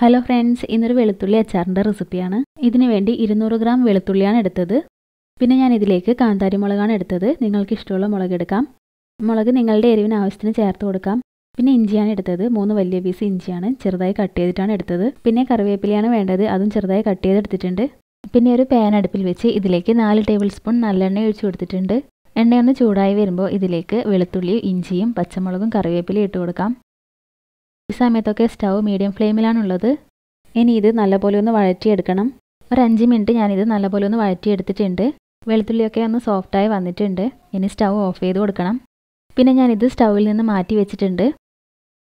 hello friends ഇന്നൊരു വെളുത്തുള്ളി അച്ചാറിൻ്റെ റെസിപ്പിയാണ് ഇതിന് വേണ്ടി ഇരുന്നൂറ് ഗ്രാം വെളുത്തുള്ളിയാണ് എടുത്തത് പിന്നെ ഞാൻ ഇതിലേക്ക് കാന്താരി മുളകാണ് എടുത്തത് നിങ്ങൾക്ക് ഇഷ്ടമുള്ള മുളക് എടുക്കാം മുളക് നിങ്ങളുടെ എരിവിന് ആവശ്യത്തിന് ചേർത്ത് കൊടുക്കാം പിന്നെ ഇഞ്ചിയാണ് എടുത്തത് മൂന്ന് വലിയ പീസ് ഇഞ്ചിയാണ് ചെറുതായി കട്ട് ചെയ്തിട്ടാണ് എടുത്തത് പിന്നെ കറിവേപ്പിലയാണ് വേണ്ടത് അതും ചെറുതായി കട്ട് ചെയ്തെടുത്തിട്ടുണ്ട് പിന്നെ ഒരു പാൻ അടുപ്പിൽ വെച്ച് ഇതിലേക്ക് നാല് ടേബിൾ സ്പൂൺ നല്ലെണ്ണ ഒഴിച്ചു കൊടുത്തിട്ടുണ്ട് എണ്ണയൊന്ന് ചൂടായി വരുമ്പോൾ ഇതിലേക്ക് വെളുത്തുള്ളിയും ഇഞ്ചിയും പച്ചമുളകും കറിവേപ്പിലയും ഇട്ട് കൊടുക്കാം ഈ സമയത്തൊക്കെ സ്റ്റൗ മീഡിയം ഫ്ലെയിമിലാണുള്ളത് ഇനി ഇത് നല്ലപോലെ ഒന്ന് വഴറ്റിയെടുക്കണം ഒരു അഞ്ച് മിനിറ്റ് ഞാനിത് നല്ലപോലെ ഒന്ന് വഴറ്റിയെടുത്തിട്ടുണ്ട് വെളുത്തുള്ളിയൊക്കെ ഒന്ന് സോഫ്റ്റായി വന്നിട്ടുണ്ട് ഇനി സ്റ്റൗ ഓഫ് ചെയ്ത് കൊടുക്കണം പിന്നെ ഞാനിത് സ്റ്റൗവിൽ നിന്ന് മാറ്റി വെച്ചിട്ടുണ്ട്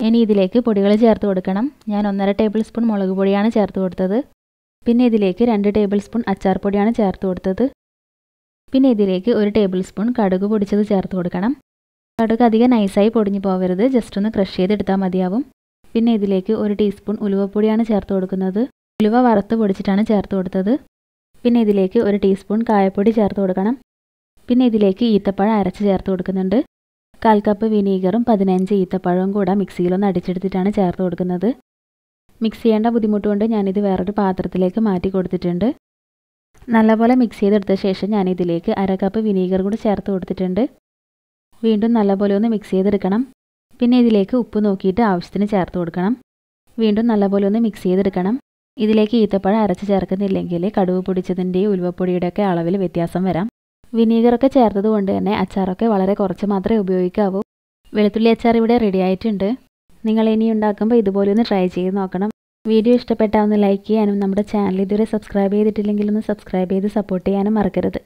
ഇനി ഇതിലേക്ക് പൊടികൾ ചേർത്ത് കൊടുക്കണം ഞാൻ ഒന്നര ടേബിൾ സ്പൂൺ മുളക് പൊടിയാണ് ചേർത്ത് കൊടുത്തത് പിന്നെ ഇതിലേക്ക് രണ്ട് ടേബിൾ സ്പൂൺ അച്ചാർ പൊടിയാണ് ചേർത്ത് കൊടുത്തത് പിന്നെ ഇതിലേക്ക് ഒരു ടേബിൾ സ്പൂൺ കടുക് പൊടിച്ചത് ചേർത്ത് കൊടുക്കണം കടുക് അധികം നൈസായി പൊടിഞ്ഞു പോകരുത് ജസ്റ്റ് ഒന്ന് ക്രഷ് ചെയ്തെടുത്താൽ മതിയാവും പിന്നെ ഇതിലേക്ക് ഒരു ടീസ്പൂൺ ഉലുവപ്പൊടിയാണ് ചേർത്ത് കൊടുക്കുന്നത് ഉലുവ വറുത്ത് പൊടിച്ചിട്ടാണ് ചേർത്ത് കൊടുത്തത് പിന്നെ ഇതിലേക്ക് ഒരു ടീസ്പൂൺ കായപ്പൊടി ചേർത്ത് കൊടുക്കണം പിന്നെ ഇതിലേക്ക് ഈത്തപ്പഴം അരച്ച് ചേർത്ത് കൊടുക്കുന്നുണ്ട് കാൽ കപ്പ് വിനീഗറും പതിനഞ്ച് ഈത്തപ്പഴവും കൂടെ മിക്സിയിലൊന്ന് അടിച്ചെടുത്തിട്ടാണ് ചേർത്ത് കൊടുക്കുന്നത് മിക്സ് ചെയ്യേണ്ട കൊണ്ട് ഞാനിത് വേറൊരു പാത്രത്തിലേക്ക് മാറ്റി കൊടുത്തിട്ടുണ്ട് നല്ലപോലെ മിക്സ് ചെയ്തെടുത്ത ശേഷം ഞാനിതിലേക്ക് അര കപ്പ് വിനീഗർ കൂടി ചേർത്ത് കൊടുത്തിട്ടുണ്ട് വീണ്ടും നല്ലപോലെ ഒന്ന് മിക്സ് ചെയ്തെടുക്കണം പിന്നെ ഇതിലേക്ക് ഉപ്പ് നോക്കിയിട്ട് ആവശ്യത്തിന് ചേർത്ത് കൊടുക്കണം വീണ്ടും നല്ലപോലെ ഒന്ന് മിക്സ് ചെയ്തെടുക്കണം ഇതിലേക്ക് ഈത്തപ്പഴം അരച്ച് ചേർക്കുന്നില്ലെങ്കിൽ കടുവ് പൊടിച്ചതിൻ്റെയും ഉലുവപ്പൊടിയുടെയൊക്കെ അളവിൽ വ്യത്യാസം വരാം വിനീഗറൊക്കെ ചേർത്തത് കൊണ്ട് തന്നെ അച്ചാറൊക്കെ വളരെ കുറച്ച് മാത്രമേ ഉപയോഗിക്കാവൂ വെളുത്തുള്ളി അച്ചാർ ഇവിടെ റെഡി ആയിട്ടുണ്ട് നിങ്ങൾ ഇനി ഉണ്ടാക്കുമ്പോൾ ഇതുപോലെ ഒന്ന് ട്രൈ ചെയ്ത് നോക്കണം വീഡിയോ ഇഷ്ടപ്പെട്ടാൽ ഒന്ന് ലൈക്ക് ചെയ്യാനും നമ്മുടെ ചാനൽ ഇതുവരെ സബ്സ്ക്രൈബ് ചെയ്തിട്ടില്ലെങ്കിൽ ഒന്ന് സബ്സ്ക്രൈബ് ചെയ്ത് സപ്പോർട്ട് ചെയ്യാനും മറക്കരുത്